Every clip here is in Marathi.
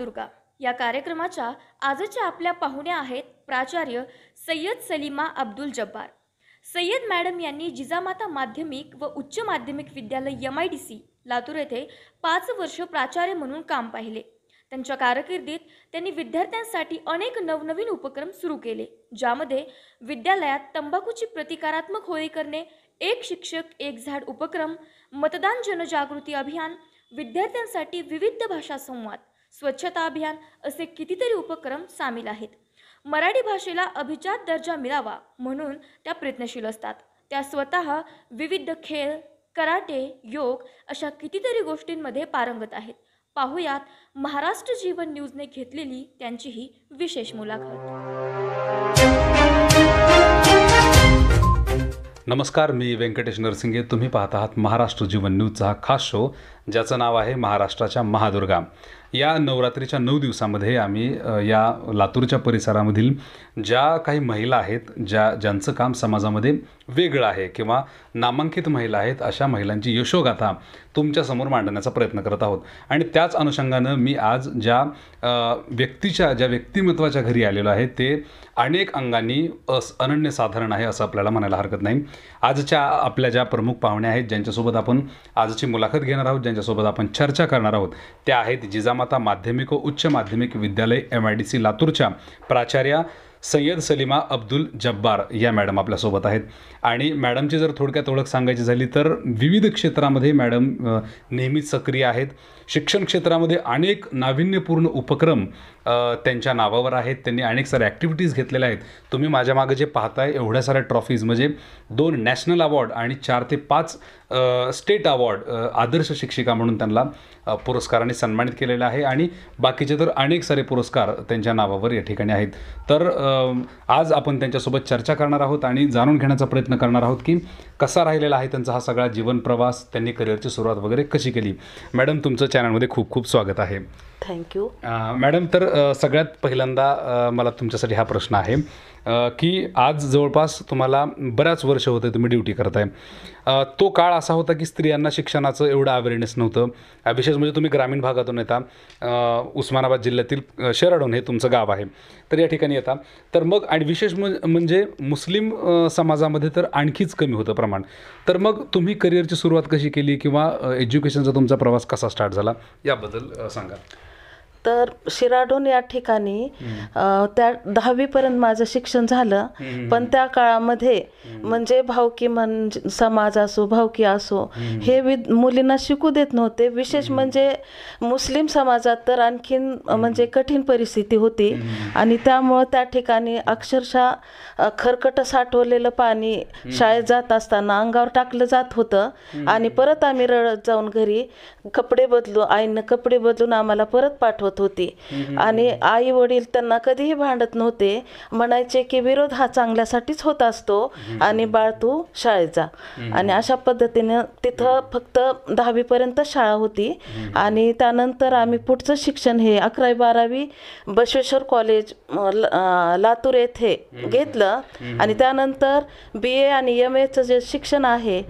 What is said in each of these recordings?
महादुर्गा या कार्यक्रमाच्या आजच्या आपल्या पाहुण्या आहेत प्राचार्य सय्यद सलीमा अब्दुल जब्बार सय्यद मॅडम यांनी जिजामाता माध्यमिक व उच्च माध्यमिक विद्यालय M I D C Latur येथे पाच वर्ष प्राचार्य म्हणून काम पाहिले त्यांच्या कारकिर्दीत त्यांनी विद्यार्थ्यांसाठी अनेक नवनवीन उपक्रम सुरू केले ज्यामध्ये विद्यालयात तंबाखूची प्रतिकारात्मक होळी करणे एक शिक्षक एक झाड उपक्रम मतदान जनजागृती अभियान विद्यार्थ्यांसाठी विविध भाषा संवाद स्वच्छता अभियान असे कितीतरी उपक्रम सामील आहेत मराठी भाषेला अभिजात दर्जा मिळावा म्हणून त्या प्रयत्नशील असतात त्या स्वतः विविध खेळ कराटे योग अशा कितीतरी गोष्टींमध्ये पारंगत आहेत पाहुयात महाराष्ट्र जीवन न्यूजने घेतलेली त्यांची ही विशेष मुलाखत नमस्कार मी व्यंकटेश नरसिंगे तुम्ही पाहत आहात महाराष्ट्र जीवन न्यूजचा हा खास शो ज्याचं नाव आहे महाराष्ट्राच्या महादुर्गा या नवरात्रीच्या नऊ दिवसामध्ये आम्ही या लातूरच्या परिसरामधील ज्या काही महिला आहेत ज्या ज्यांचं काम समाजामध्ये वेगळं आहे किंवा नामांकित महिला आहेत अशा महिलांची यशोगाथा तुमच्यासमोर मांडण्याचा प्रयत्न करत आहोत आणि त्याच अनुषंगानं मी आज ज्या व्यक्तीच्या ज्या व्यक्तिमत्वाच्या घरी आलेलो आहे ते अनेक अंगांनी अस अनन्यसाधारण आहे असं आपल्याला म्हणायला हरकत नाही आजच्या आपल्या ज्या प्रमुख पाहुण्या आहेत ज्यांच्यासोबत आपण आजची मुलाखत घेणार आहोत ज्यांच्यासोबत आपण चर्चा करणार आहोत त्या आहेत जिजामा रामाता माध्यमिक व उच्च माध्यमिक विद्यालय एम आय डी सी लातूरच्या प्राचार्या सय्यद सलीमा अब्दुल जब्बार या मॅडम आपल्यासोबत आहेत आणि मॅडमची जर थोडक्यात ओळख सांगायची झाली तर विविध क्षेत्रामध्ये मॅडम नेहमीच सक्रिय आहेत शिक्षण क्षेत्रामध्ये अनेक नाविन्यपूर्ण उपक्रम त्यांच्या नावावर आहेत त्यांनी अनेक साऱ्या ॲक्टिव्हिटीज घेतलेल्या आहेत तुम्ही माझ्या मागे जे पाहताय एवढ्या साऱ्या ट्रॉफीज म्हणजे दोन नॅशनल अवॉर्ड आणि चार ते पाच स्टेट अवॉर्ड आदर्श शिक्षिका म्हणून त्यांना पुरस्काराने सन्मानित केलेलं आहे आणि बाकीचे तर अनेक सारे पुरस्कार त्यांच्या नावावर या ठिकाणी आहेत तर आज आपण त्यांच्यासोबत चर्चा करणार आहोत आणि जाणून घेण्याचा प्रयत्न करणार आहोत की कसा राहिलेला आहे त्यांचा हा सगळा जीवन प्रवास त्यांनी करिअरची सुरुवात वगैरे कशी केली मॅडम तुमचं चॅनलमध्ये खूप खूप स्वागत आहे थँक्यू मॅडम तर सगळ्यात पहिल्यांदा मला तुमच्यासाठी हा प्रश्न आहे की आज जवळपास तुम्हाला बऱ्याच वर्ष होते तुम्ही ड्युटी करताय तो काळ असा होता की स्त्रियांना शिक्षणाचं एवढं अवेअरनेस नव्हतं विशेष म्हणजे तुम्ही ग्रामीण भागातून येता उस्मानाबाद जिल्ह्यातील शेराडून हे तुमचं गाव आहे तर या ठिकाणी येता तर मग आणि विशेष म्हणजे मुस्लिम समाजामध्ये तर आणखीच कमी होतं प्रमाण तर मग तुम्ही करिअरची सुरुवात कशी केली किंवा एज्युकेशनचा तुमचा प्रवास कसा स्टार्ट झाला याबद्दल सांगा तर शिराडून या ठिकाणी त्या दहावीपर्यंत माझं शिक्षण झालं पण त्या काळामध्ये म्हणजे भावकी म्हणजे समाज असो भावकी असो हे मुलींना शिकू देत नव्हते विशेष म्हणजे मुस्लिम समाजात तर आणखीन म्हणजे कठीण परिस्थिती होती आणि त्यामुळं त्या ठिकाणी अक्षरशः खरकट साठवलेलं पाणी शाळेत जात असताना अंगावर टाकलं जात होतं आणि परत आम्ही रडत जाऊन घरी कपडे बदलू आईनं कपडे बदलून आम्हाला परत पाठवत होती आणि आई वडील त्यांना कधीही भांडत नव्हते म्हणायचे की विरोध हा चांगल्यासाठीच होत असतो आणि बाळ तू शाळेचा आणि अशा पद्धतीने तिथं फक्त दहावीपर्यंत शाळा होती आणि त्यानंतर आम्ही पुढचं शिक्षण हे अकरावी बारावी बसवेश्वर कॉलेज लातूर येथे घेतलं आणि त्यानंतर बी ए आणि एम एचं जे शिक्षण आहे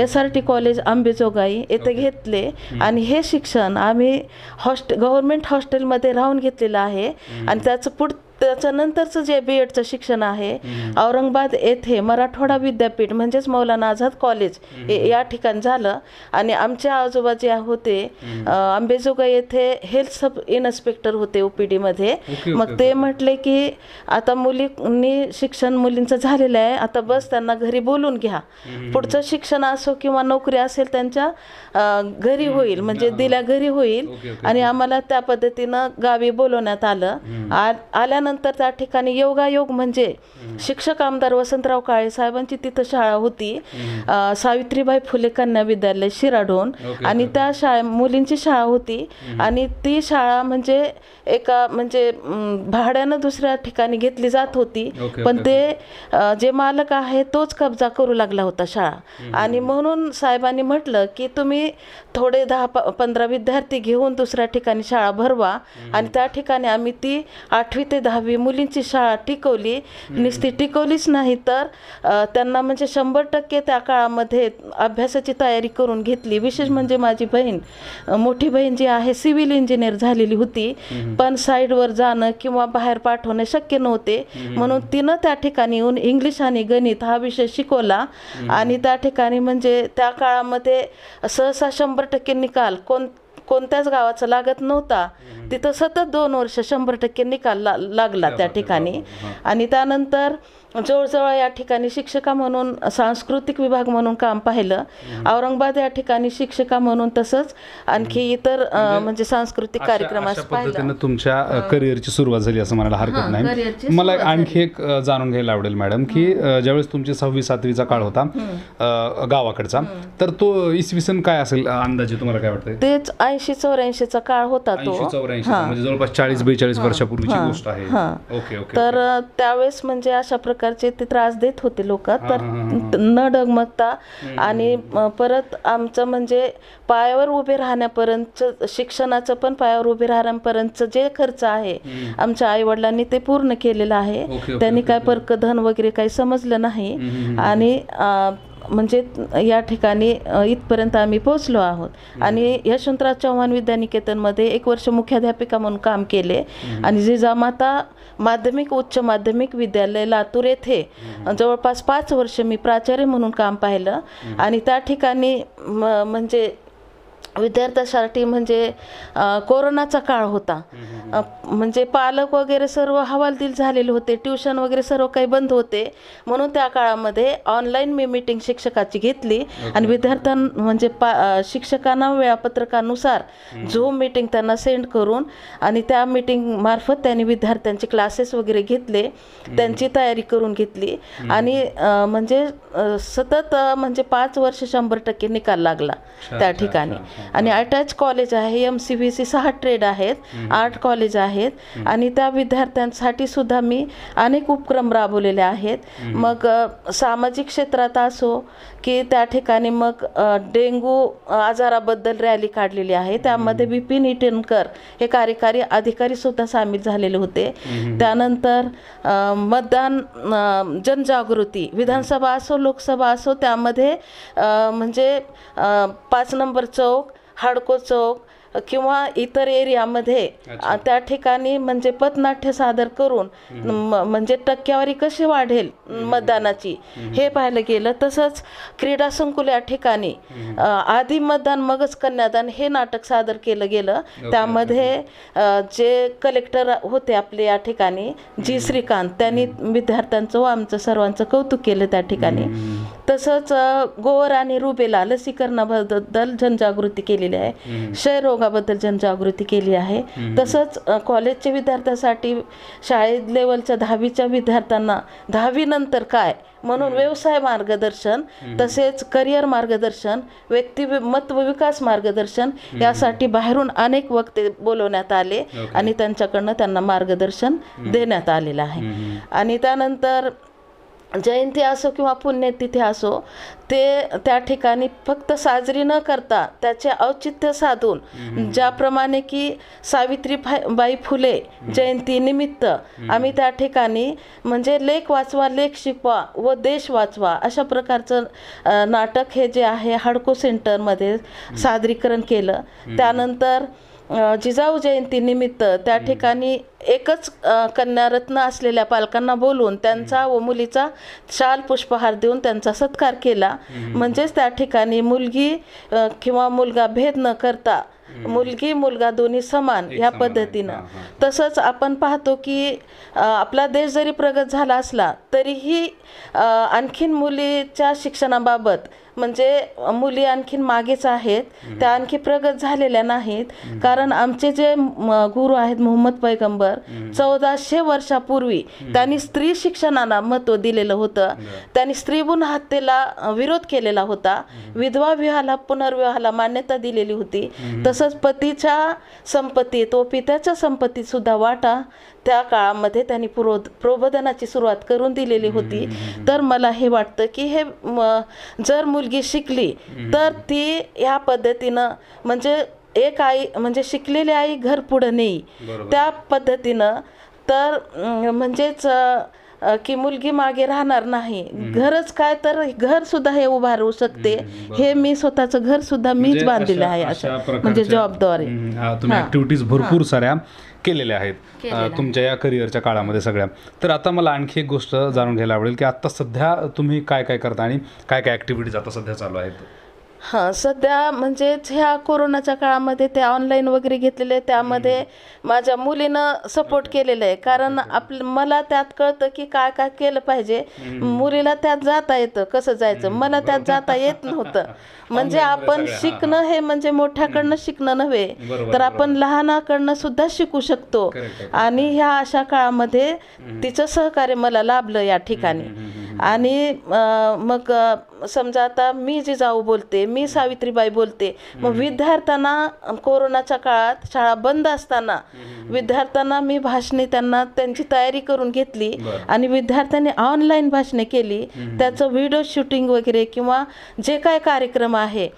S R T college Ambejogai येथे घेतले आणि हे शिक्षण आम्ही हॉस्ट गव्हर्नमेंट हॉस्ट हॉस्टेलमध्ये राहून घेतलेलं आहे आणि त्याचं पुढ त्याच्यानंतरचं जे बी एडचं शिक्षण आहे औरंगाबाद येथे मराठवाडा विद्यापीठ म्हणजेच मौलाना आझाद कॉलेज या ठिकाणी झालं आणि आमच्या आजोबा जे होते आंबेजोगा येथे हेल्थ सब इन्स्पेक्टर होते ओपीडीमध्ये मग ते म्हटले की आता मुलींनी शिक्षण मुलींचं झालेलं आहे आता बस त्यांना घरी बोलून घ्या पुढचं शिक्षण असो किंवा नोकरी असेल त्यांच्या घरी होईल म्हणजे दिल्या घरी होईल आणि आम्हाला त्या पद्धतीनं गावी बोलवण्यात आलं आल्यानंतर त्यानंतर त्या ठिकाणी योगायोग म्हणजे शिक्षक आमदार वसंतराव काळे साहेबांची तिथं शाळा होती सावित्रीबाई फुले कन्या विद्यालय शिराडून आणि त्या शाळे मुलींची शाळा होती आणि ती शाळा म्हणजे एका म्हणजे भाड्यानं दुसऱ्या ठिकाणी घेतली जात होती पण ते जे मालक आहे तोच कब्जा करू लागला होता शाळा आणि म्हणून साहेबांनी म्हटलं की तुम्ही थोडे दहा पंधरा विद्यार्थी घेऊन दुसऱ्या ठिकाणी शाळा भरवा आणि त्या ठिकाणी आम्ही ती आठवी ते दहा दहावी मुलींची शाळा टिकवली नुसती टिकवलीच नाही तर त्यांना म्हणजे शंभर टक्के त्या काळामध्ये अभ्यासाची तयारी करून घेतली विशेष म्हणजे माझी बहीण मोठी बहीण जी आहे सिव्हिल इंजिनियर झालेली होती पण साईडवर जाणं किंवा बाहेर पाठवणे शक्य नव्हते म्हणून तिनं त्या ठिकाणी येऊन इंग्लिश आणि गणित हा विषय शिकवला आणि त्या ठिकाणी म्हणजे त्या काळामध्ये सहसा शंभर टक्के निकाल कोण कोणत्याच गावाचा लागत नव्हता तिथं सतत दोन वर्ष शंभर टक्के निकाल लागला त्या ठिकाणी आणि त्यानंतर जवळजवळ या ठिकाणी शिक्षका म्हणून सांस्कृतिक विभाग म्हणून काम पाहिलं औरंगाबाद या ठिकाणी शिक्षका म्हणून तसंच आणखी इतर म्हणजे, म्हणजे सांस्कृतिक कार्यक्रम तुमच्या करिअरची सुरुवात झाली असं म्हणायला हरकत नाही मला आणखी एक जाणून घ्यायला आवडेल मॅडम की ज्यावेळेस तुमची सव्वीस सातवीचा काळ होता गावाकडचा तर तो इसवी सन काय असेल अंदाजे तुम्हाला काय वाटतं तेच ऐंशी चौऱ्याऐंशीचा काळ होता तो चौऱ्याऐंशी म्हणजे जवळपास चाळीस बेचाळीस वर्षापूर्वीची गोष्ट आहे ओके तर त्यावेळेस म्हणजे अशा प्रकारचे ते त्रास देत होते लोक तर न डगमगता आणि परत आमचं म्हणजे पायावर उभे राहण्यापर्यंत शिक्षणाचं पण पायावर उभे राहण्यापर्यंत जे खर्च आहे आमच्या आईवडिलांनी ते पूर्ण केलेलं आहे त्यांनी काय परकधन वगैरे काही समजलं नाही आणि म्हणजे या ठिकाणी इथपर्यंत आम्ही पोहोचलो आहोत आणि यशवंतराव चव्हाण विद्यानिकेतनमध्ये एक वर्ष मुख्याध्यापिका म्हणून काम केले आणि जिजामाता माध्यमिक उच्च माध्यमिक विद्यालय लातूर येथे जवळपास पाच वर्ष मी प्राचार्य म्हणून काम पाहिलं आणि त्या ठिकाणी म्हणजे विद्यार्थ्यासाठी म्हणजे कोरोनाचा काळ होता म्हणजे पालक वगैरे सर्व हवालदिल झालेले होते ट्युशन वगैरे सर्व काही बंद होते म्हणून त्या काळामध्ये ऑनलाईन मी मीटिंग शिक्षकाची घेतली आणि विद्यार्थ्यां म्हणजे पा शिक्षकांना वेळापत्रकानुसार झूम मीटिंग त्यांना सेंड करून आणि त्या मीटिंग मार्फत त्यांनी विद्यार्थ्यांचे क्लासेस वगैरे घेतले त्यांची तयारी करून घेतली आणि म्हणजे सतत म्हणजे पाच वर्ष शंभर टक्के निकाल लागला त्या ठिकाणी आणि अटॅच कॉलेज आहे एम सी बी सी सहा ट्रेड आहेत आर्ट कॉलेज आहेत आणि त्या विद्यार्थ्यांसाठी सुद्धा मी अनेक उपक्रम राबवलेले आहेत मग सामाजिक क्षेत्रात असो की त्या ठिकाणी मग डेंगू आजाराबद्दल रॅली काढलेली आहे त्यामध्ये बिपिन इटनकर हे कार्यकारी अधिकारी सुद्धा सामील झालेले होते त्यानंतर मतदान जनजागृती विधानसभा असो लोकसभा असो त्यामध्ये म्हणजे पाच नंबर चौक हाडको चौक किंवा इतर एरियामध्ये त्या ठिकाणी म्हणजे पथनाट्य सादर करून म्हणजे टक्केवारी कशी वाढेल मतदानाची हे पाहिलं गेलं तसंच क्रीडा संकुल या ठिकाणी आधी मतदान मगच कन्यादान हे नाटक सादर केलं गेलं त्यामध्ये जे कलेक्टर होते आपले या ठिकाणी जी श्रीकांत त्यांनी विद्यार्थ्यांचं व आमचं सर्वांचं कौतुक केलं त्या ठिकाणी तसंच गोवर आणि रुबेला लसीकरणाबद्दल जनजागृती केलेली आहे क्षयरोगाबद्दल जनजागृती केली आहे तसंच कॉलेजच्या विद्यार्थ्यासाठी शाळेत लेवलच्या दहावीच्या विद्यार्थ्यांना दहावीनंतर काय म्हणून व्यवसाय मार्गदर्शन तसेच करिअर मार्गदर्शन व्यक्तिमत्व विकास मार्गदर्शन यासाठी बाहेरून अनेक वक्ते बोलवण्यात आले आणि त्यांच्याकडनं त्यांना मार्गदर्शन देण्यात आलेलं आहे आणि त्यानंतर जयंती असो किंवा पुण्यतिथी असो ते त्या ठिकाणी फक्त साजरी न करता त्याचे औचित्य साधून ज्याप्रमाणे की सावित्रीबाई फुले जयंतीनिमित्त आम्ही त्या ठिकाणी म्हणजे लेख वाचवा लेख शिकवा व देश वाचवा अशा प्रकारचं नाटक हे जे आहे हाडको सेंटरमध्ये सादरीकरण केलं त्यानंतर जिजाऊ जयंतीनिमित्त त्या ठिकाणी एकच कन्यारत्न असलेल्या पालकांना बोलून त्यांचा व मुलीचा शाल पुष्पहार देऊन त्यांचा सत्कार केला म्हणजेच त्या ठिकाणी मुलगी किंवा मुलगा भेद न करता मुलगी मुलगा दोन्ही समान ह्या पद्धतीनं तसंच आपण पाहतो की आपला देश जरी प्रगत झाला असला तरीही आणखीन मुलीच्या शिक्षणाबाबत म्हणजे मुली आणखीन मागेच आहेत त्या आणखी प्रगत झालेल्या नाहीत कारण आमचे जे गुरु आहेत मोहम्मद पैगंबर चौदाशे वर्षापूर्वी त्यांनी स्त्री शिक्षणाला महत्त्व दिलेलं होतं त्यांनी गुण हत्येला विरोध केलेला होता विधवा विवाहाला पुनर्विवाहाला मान्यता दिलेली होती तसंच पतीच्या संपत्ती तो पित्याच्या संपत्तीत सुद्धा वाटा त्या काळामध्ये त्यांनी पुरोध प्रबोधनाची सुरुवात करून दिलेली होती तर मला हे वाटतं की हे जर मुली मुलगी शिकली तर ती या पद्धतीनं म्हणजे एक आई म्हणजे शिकलेली आई घर पुढं नेई त्या पद्धतीनं तर म्हणजेच की मुलगी मागे राहणार नाही घरच काय तर घर सुद्धा हे उभारू शकते हे मी स्वतःचं घर सुद्धा मीच म्हणजे बांधलेलं आहे म्हणजे जॉबद्वारे भरपूर साऱ्या केलेल्या आहेत तुमच्या या करिअरच्या काळामध्ये सगळ्या तर आता मला आणखी एक गोष्ट जाणून घ्यायला आवडेल की आता सध्या तुम्ही काय काय करता आणि काय काय ऍक्टिव्हिटीज आता सध्या चालू आहेत हां सध्या म्हणजेच ह्या कोरोनाच्या काळामध्ये ते ऑनलाईन वगैरे घेतलेले त्यामध्ये माझ्या मुलीनं सपोर्ट केलेलं आहे कारण आप मला त्यात कळतं की काय काय केलं पाहिजे मुलीला त्यात जाता येतं कसं जायचं मला त्यात जाता येत नव्हतं म्हणजे आपण शिकणं हे म्हणजे मोठ्याकडनं शिकणं नव्हे तर आपण लहानाकडनं सुद्धा शिकू शकतो आणि ह्या अशा काळामध्ये तिचं सहकार्य मला लाभलं या ठिकाणी आणि मग समजा आता मी जिजाऊ बोलते मी सावित्रीबाई बोलते मग विद्यार्थ्यांना कोरोनाच्या काळात शाळा बंद असताना विद्यार्थ्यांना मी भाषणे त्यांना त्यांची तयारी करून घेतली आणि विद्यार्थ्यांनी ऑनलाईन भाषणे केली त्याचं व्हिडिओ शूटिंग वगैरे किंवा जे काय कार्यक्रम आहे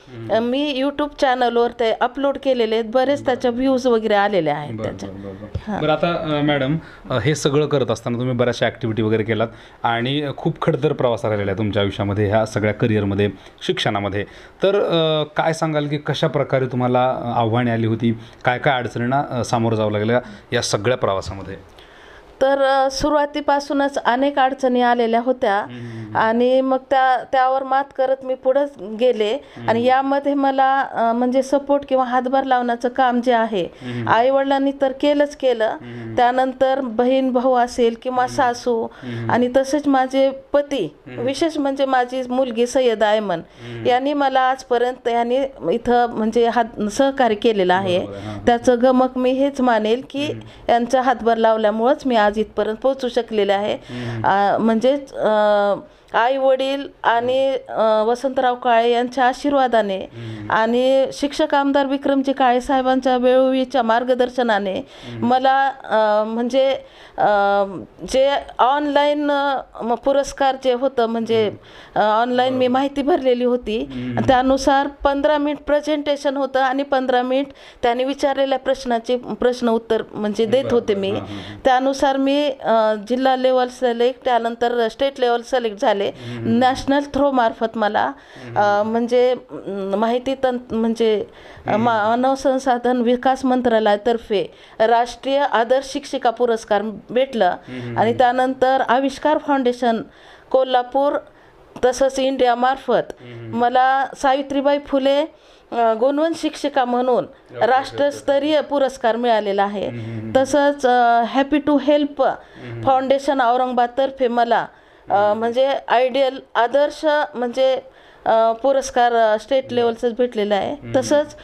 मी यूट्यूब चॅनलवर ते अपलोड केलेले आहेत बरेच त्याच्या व्ह्यूज वगैरे आलेले आहेत त्याच्या बरं आता मॅडम हे सगळं करत असताना तुम्ही बऱ्याचशा ऍक्टिव्हिटी वगैरे केलात आणि खूप खडतर प्रवास राहिलेला आहे तुमच्या आयुष्यामध्ये ह्या सगळ्या करिअरमध्ये शिक्षणामध्ये तर काय सांगाल की कशा प्रकारे तुम्हाला आव्हाने आली होती काय काय अडचणींना सामोरं जावं लागलं या सगळ्या प्रवासामध्ये तर सुरुवातीपासूनच अनेक अडचणी आलेल्या होत्या आणि मग त्या त्यावर मात करत मी पुढंच गेले आणि यामध्ये मला म्हणजे सपोर्ट किंवा हातभार लावण्याचं काम जे आहे आईवडिलांनी तर केलंच केलं त्यानंतर बहीण भाऊ असेल किंवा सासू आणि तसेच माझे पती विशेष म्हणजे माझी मुलगी सय्यद आयमन यांनी मला आजपर्यंत यांनी इथं म्हणजे हात सहकार्य केलेलं आहे त्याचं गमक मी हेच मानेल की यांचा हातभार लावल्यामुळंच मी आज आज इथपर्यंत पोहोचू शकलेले आहे म्हणजेच आई वडील आणि वसंतराव काळे यांच्या आशीर्वादाने आणि शिक्षक आमदार विक्रमजी काळे साहेबांच्या वेळोवेळीच्या मार्गदर्शनाने मला म्हणजे जे ऑनलाईन पुरस्कार जे होतं म्हणजे ऑनलाईन मी माहिती भरलेली होती त्यानुसार पंधरा मिनिट प्रेझेंटेशन होतं आणि पंधरा मिनिट त्याने विचारलेल्या प्रश्नाचे प्रश्न उत्तर म्हणजे देत होते मी त्यानुसार मी जिल्हा लेवल सिलेक्ट त्यानंतर स्टेट लेवल सिलेक्ट झाले मिळाले नॅशनल मार्फत मला म्हणजे माहिती तंत म्हणजे मानव संसाधन विकास मंत्रालयातर्फे राष्ट्रीय आदर्श शिक्षिका पुरस्कार भेटला आणि त्यानंतर आविष्कार फाउंडेशन कोल्हापूर तसंच इंडियामार्फत मला सावित्रीबाई फुले गुणवंत शिक्षिका म्हणून राष्ट्रस्तरीय पुरस्कार मिळालेला आहे तसंच हॅपी टू हेल्प फाउंडेशन औरंगाबादतर्फे मला म्हणजे आयडियल आदर्श म्हणजे पुरस्कार स्टेट लेवलचं भेटलेला आहे तसंच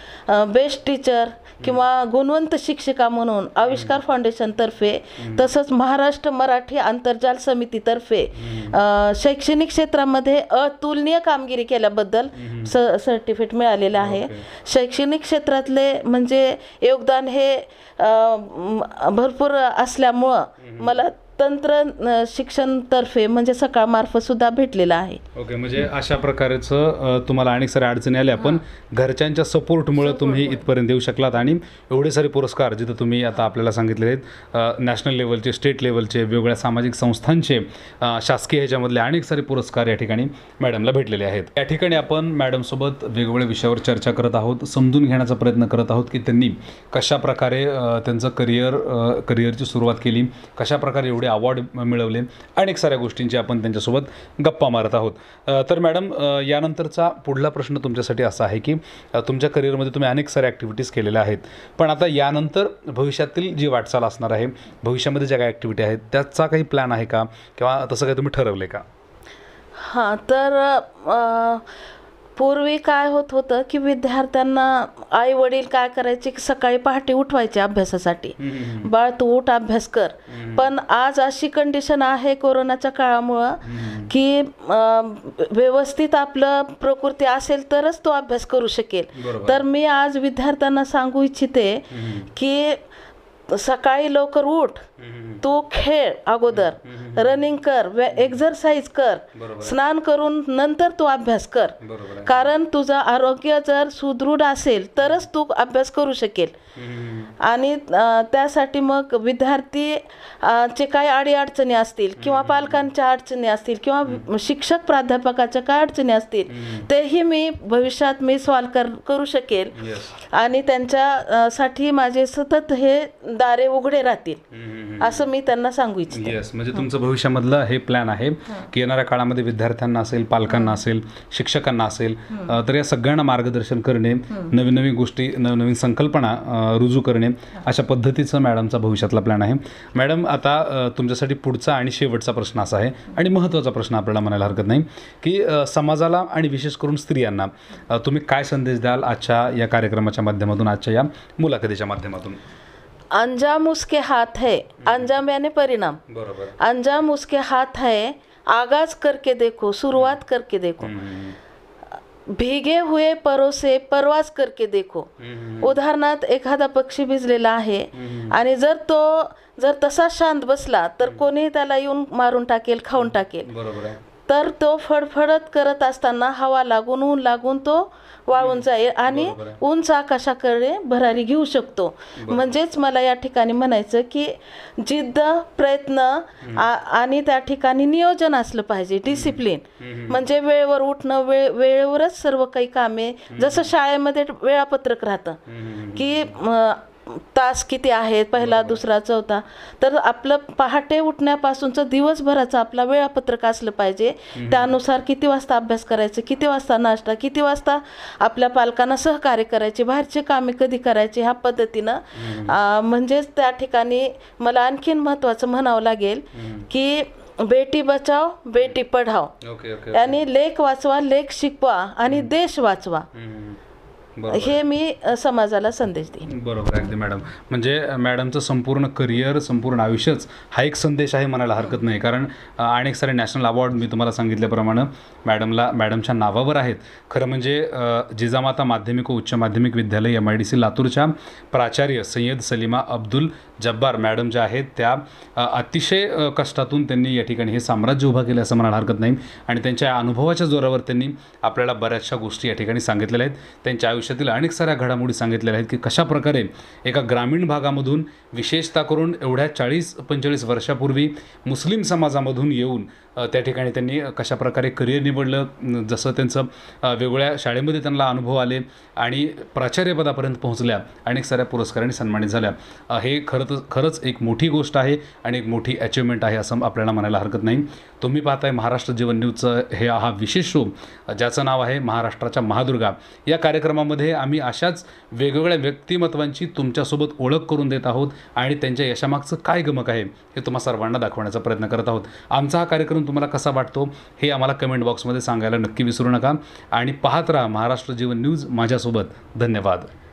बेस्ट टीचर किंवा गुणवंत शिक्षिका म्हणून आविष्कार फाउंडेशनतर्फे तसंच महाराष्ट्र मराठी आंतरजाल समितीतर्फे शैक्षणिक क्षेत्रामध्ये अतुलनीय कामगिरी केल्याबद्दल स सर्टिफिकेट मिळालेलं आहे शैक्षणिक क्षेत्रातले म्हणजे योगदान हे भरपूर असल्यामुळं मला तंत्र शिक्षण शिक्षणतर्फे म्हणजे सकाळमार्फत सुद्धा भेटलेला आहे ओके म्हणजे अशा प्रकारेच तुम्हाला अनेक सारे अडचणी आल्या पण घरच्यांच्या सपोर्टमुळे तुम्ही इथपर्यंत येऊ शकलात आणि एवढे सारे पुरस्कार जिथं तुम्ही आता आपल्याला सांगितले आहेत नॅशनल लेवलचे स्टेट लेवलचे वेगवेगळ्या सामाजिक संस्थांचे शासकीय ह्याच्यामधले अनेक सारे पुरस्कार या ठिकाणी मॅडमला भेटलेले आहेत या ठिकाणी आपण मॅडमसोबत वेगवेगळ्या विषयावर चर्चा करत आहोत समजून घेण्याचा प्रयत्न करत आहोत की त्यांनी कशा प्रकारे त्यांचं करिअर करिअरची सुरुवात केली कशा प्रकारे एवढे अवॉर्ड मिळवले अनेक साऱ्या गोष्टींची आपण त्यांच्यासोबत गप्पा मारत आहोत तर मॅडम यानंतरचा पुढला प्रश्न तुमच्यासाठी असा आहे की तुमच्या करिअरमध्ये तुम्ही अनेक साऱ्या ॲक्टिव्हिटीज केलेल्या आहेत पण आता यानंतर भविष्यातील जी वाटचाल असणार आहे भविष्यामध्ये ज्या काही ॲक्टिव्हिटी आहेत त्याचा काही प्लॅन आहे का किंवा तसं काही तुम्ही ठरवले का हां तर पूर्वी काय होत होतं की विद्यार्थ्यांना आई वडील काय करायचे की सकाळी पहाटे उठवायचे अभ्यासासाठी बाळ तू उठ अभ्यास कर पण आज अशी कंडिशन आहे कोरोनाच्या काळामुळं की व्यवस्थित आपलं प्रकृती असेल तरच तो अभ्यास करू शकेल तर मी आज विद्यार्थ्यांना सांगू इच्छिते की सकाळी लवकर उठ तू खेळ अगोदर रनिंग कर एक्झरसाईज कर स्नान करून नंतर तू अभ्यास कर कारण तुझं आरोग्य जर सुदृढ असेल तरच तू अभ्यास करू शकेल आणि त्यासाठी मग विद्यार्थी चे काय अडीअडचणी असतील किंवा पालकांच्या अडचणी असतील किंवा शिक्षक प्राध्यापकाच्या काय अडचणी असतील तेही मी भविष्यात मी सॉल्व कर करू शकेल आणि त्यांच्यासाठी माझे सतत हे दारे उघडे राहतील असं मी त्यांना सांगू इच्छित म्हणजे तुमचं भविष्यामधलं हे प्लॅन आहे की येणाऱ्या काळामध्ये विद्यार्थ्यांना असेल पालकांना असेल शिक्षकांना असेल तर या सगळ्यांना मार्गदर्शन करणे नवीन नवीन गोष्टी नवनवीन संकल्पना रुजू करणे बनेन अशा पद्धतीचं मॅडमचा भविष्यातला प्लॅन आहे मॅडम आता तुमच्यासाठी पुढचा आणि शेवटचा प्रश्न असा आहे आणि महत्त्वाचा प्रश्न आपल्याला म्हणायला हरकत नाही की समाजाला आणि विशेष करून स्त्रियांना तुम्ही काय संदेश द्याल आजच्या या कार्यक्रमाच्या माध्यमातून आजच्या या मुलाखतीच्या माध्यमातून अंजाम उसके हात है अंजाम याने परिणाम बरोबर अंजाम उसके हात है आगाज करके देखो सुरुवात करके देखो भिगे हुए परोसे से परवास करके देखो उदाहरणार्थ एखादा पक्षी भिजलेला आहे आणि जर तो जर तसा शांत बसला तर कोणीही त्याला येऊन मारून टाकेल खाऊन टाकेल तर तो फडफडत करत असताना हवा लागून ऊन लागून तो वाळून जाईल आणि उंच आकाशाकडे भरारी घेऊ शकतो म्हणजेच मला या ठिकाणी म्हणायचं की जिद्द प्रयत्न आणि त्या ठिकाणी नियोजन असलं पाहिजे डिसिप्लिन म्हणजे वेळेवर उठणं वेळ वेळेवरच सर्व काही कामे जसं शाळेमध्ये वेळापत्रक राहतं की तास किती आहेत पहिला दुसरा चौथा तर आपलं पहाटे उठण्यापासूनचं दिवसभराचं आपला वेळापत्रक असलं पाहिजे त्यानुसार किती वाजता अभ्यास करायचं किती वाजता नाश्ता किती वाजता आपल्या पालकांना सहकार्य करायचे बाहेरचे कामे कधी करायचे ह्या पद्धतीनं म्हणजेच त्या ठिकाणी मला आणखीन महत्त्वाचं म्हणावं लागेल की बेटी बचाव बेटी पढाव आणि लेख वाचवा लेख शिकवा आणि देश वाचवा हे मी समाजाला संदेश देईन बरोबर अगदी मॅडम म्हणजे मॅडमचं संपूर्ण करिअर संपूर्ण आयुष्यच हा एक संदेश आहे म्हणायला हरकत नाही कारण अनेक सारे नॅशनल अवॉर्ड मी तुम्हाला सांगितल्याप्रमाणे मॅडमला मॅडमच्या नावावर आहेत खरं म्हणजे जिजामाता माध्यमिक व उच्च माध्यमिक विद्यालय एम आय डी सी लातूरच्या प्राचार्य सय्यद सलीमा अब्दुल जब्बार मॅडम ज्या आहेत त्या अतिशय कष्टातून त्यांनी या ठिकाणी हे साम्राज्य उभं केलं असं म्हणायला हरकत नाही आणि त्यांच्या अनुभवाच्या जोरावर त्यांनी आपल्याला बऱ्याचशा गोष्टी या ठिकाणी सांगितलेल्या आहेत त्यांच्या आयुष्य आयुष्यातील अनेक साऱ्या घडामोडी सांगितलेल्या आहेत की कशाप्रकारे एका ग्रामीण भागामधून विशेषतः करून एवढ्या चाळीस पंचेचाळीस वर्षापूर्वी मुस्लिम समाजामधून येऊन त्या ठिकाणी त्यांनी कशाप्रकारे करिअर निवडलं जसं त्यांचं वेगवेगळ्या शाळेमध्ये त्यांना अनुभव आले आणि प्राचार्यपदापर्यंत पोहोचल्या अनेक साऱ्या पुरस्कारांनी सन्मानित झाल्या हे खरं तर खरंच एक मोठी गोष्ट आहे आणि एक मोठी अचिव्हमेंट आहे असं आपल्याला म्हणायला हरकत नाही तुम्ही पाहताय महाराष्ट्र जीवन न्यूजचं हे हा विशेष शो ज्याचं नाव आहे महाराष्ट्राच्या महादुर्गा या कार्यक्रमामध्ये आम्ही अशाच वेगवेगळ्या व्यक्तिमत्वांची तुमच्यासोबत ओळख करून देत आहोत आणि त्यांच्या यशामागचं काय गमक आहे हे तुम्हा सर्वांना दाखवण्याचा प्रयत्न करत आहोत आमचा हा कार्यक्रम तुम्हाला कसा वाटतो हे आम्हाला कमेंट बॉक्समध्ये सांगायला नक्की विसरू नका आणि पाहत राहा महाराष्ट्र जीवन न्यूज माझ्यासोबत धन्यवाद